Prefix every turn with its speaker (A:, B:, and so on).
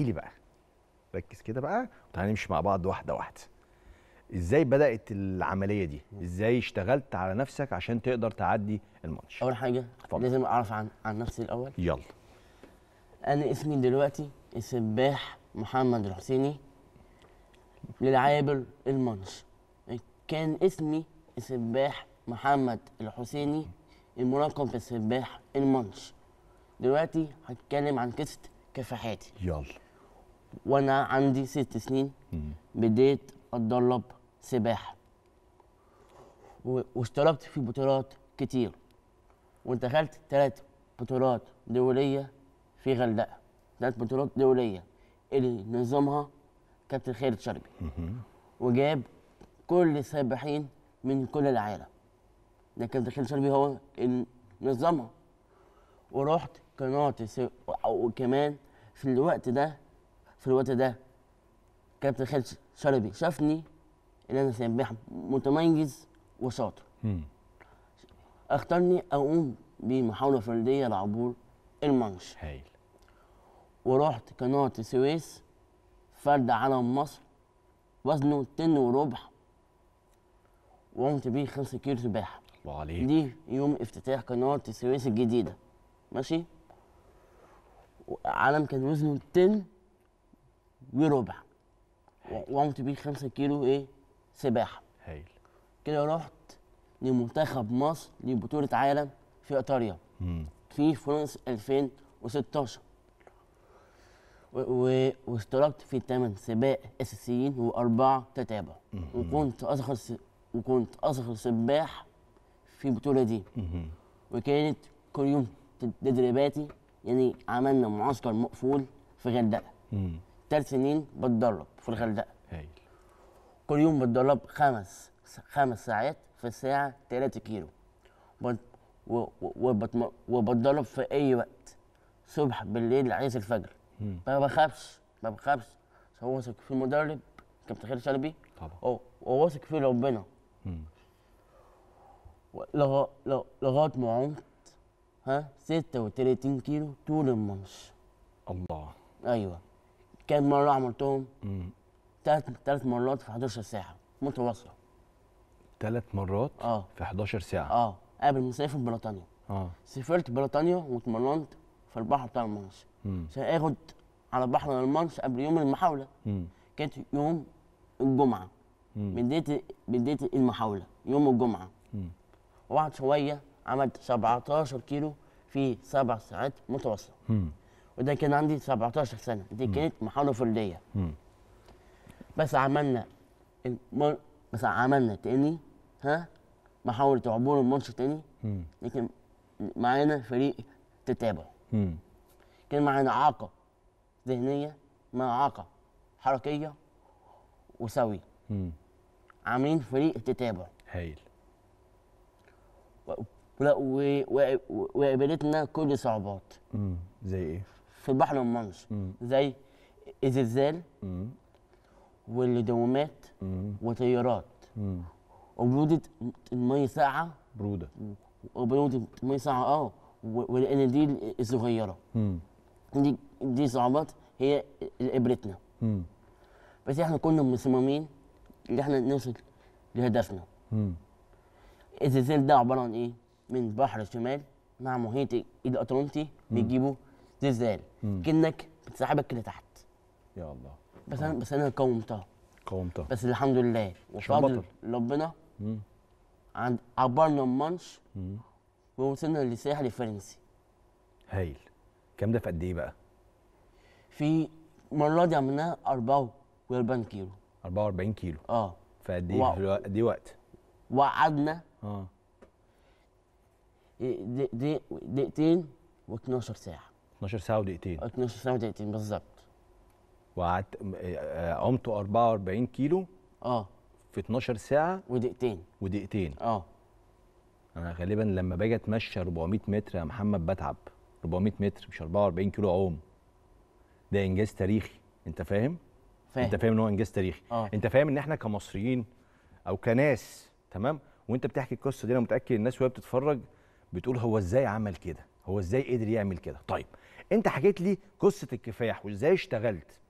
A: احكي لي بقى ركز كده بقى وتعالى نمشي مع بعض واحده واحده ازاي بدات العمليه دي ازاي اشتغلت على نفسك عشان تقدر تعدي الماتش اول حاجه فضل. لازم اعرف عن عن نفسي الاول يلا انا اسمي دلوقتي السباح محمد الحسيني للعابر المنش كان اسمي السباح محمد الحسيني الملقب السباح المنش دلوقتي هتكلم عن قصه كفاحاتي يلا وانا عندي ست سنين بديت اتدرب سباحه واشتركت في بطولات كتير ودخلت ثلاث بطولات دوليه في غردقه ثلاث بطولات دوليه اللي نظمها كابتن خالد شربي وجاب كل السباحين من كل العالم ده كابتن خالد شربي هو اللي نظمها ورحت قناه وكمان في الوقت ده في الوقت ده كابتن خالد شربي شافني ان انا سباح متميز وشاطر اختارني اقوم بمحاوله فرديه لعبور المانش هايل ورحت قناه السويس فرد علم مصر وزنه تن وربع وقمت بيه خمسة كيلو سباحه الله عليك دي يوم افتتاح قناه السويس الجديده ماشي علم كان وزنه تن وربع وقمت بيه 5 كيلو ايه سباحه هايل كده رحت لمنتخب مصر لبطوله عالم في ايطاليا في فرنسا 2016 واشتركت في 8 سباق اساسيين واربعه تتابع مم. وكنت اصغر س... وكنت اصغر سباح في البطوله دي مم. وكانت كل يوم تدريباتي يعني عملنا معسكر مقفول في غردقه ثلاث سنين بتدرب في الغردقه هايل كل يوم بتدرب خمس خمس ساعات في الساعه 3 كيلو وبتدرب في اي وقت صبح بالليل عايز الفجر ما بخافش ما بخافش هو واثق في المدرب كابتن خير شلبي طبعا هو واثق في ربنا لغايه ما عمت ها 36 كيلو طول المنش الله ايوه كام مره عملتهم؟ ثلاث ثلاث مرات في 11 ساعه متواصله ثلاث مرات اه في 11 ساعه اه قبل ما اسافر بريطانيا اه سافرت بريطانيا واتمرنت في البحر بتاع المانش عشان اخد على بحر المانش قبل يوم المحاوله مم. كانت يوم الجمعه بديت بديت المحاوله يوم الجمعه وقعد شويه عملت 17 كيلو في سبع ساعات متواصله وده كان عندي 17 سنه دي كانت محاوله فرديه بس عملنا المر... بس عملنا تاني ها محاوله عبور الماتش تاني لكن معانا فريق تتابع كان معانا اعاقه ذهنيه مع اعاقه حركيه وسوي عاملين فريق تتابع هايل وقابلتنا كل صعوبات زي ايه في البحر المنش زي الزلزال والدوامات وتيارات وبروده الميه ساقعه بروده وبروده الميه ساقعه اه والاناديل الصغيره دي دي صعوبات هي ابرتنا بس احنا كنا مصممين ان احنا نوصل لهدفنا الزلزال ده عباره عن ايه؟ من بحر الشمال مع محيط الاطلنطي بيجيبوا زلزال كانك بتسحبك لتحت يا الله بس انا آه. بس انا قاومتها قاومتها بس الحمد لله وفضل ربنا عند عبرنا المانش ووصلنا للساحل الفرنسي هايل كم ده في قد ايه بقى؟ في المره دي عملناها 44 كيلو 44 كيلو اه في قد ايه قد دي وقت؟ وقعدنا اه دقيقتين و12 ساعه 12 ساعه ودقيقتين 12 ساعه ودقيقتين بالظبط وقعدت آه، عمت 44 كيلو اه في 12 ساعه ودقيقتين ودقيقتين اه انا غالبا لما باجي اتمشى 400 متر يا محمد بتعب 400 متر مش 44 كيلو اعوم ده انجاز تاريخي انت فاهم فاهم انت فاهم ان هو انجاز تاريخي آه. انت فاهم ان احنا كمصريين او كناس تمام وانت بتحكي القصه دي انا متاكد الناس وهي بتتفرج بتقول هو ازاي عمل كده هو ازاي قدر يعمل كده طيب انت حكيت لي قصه الكفاح وازاي اشتغلت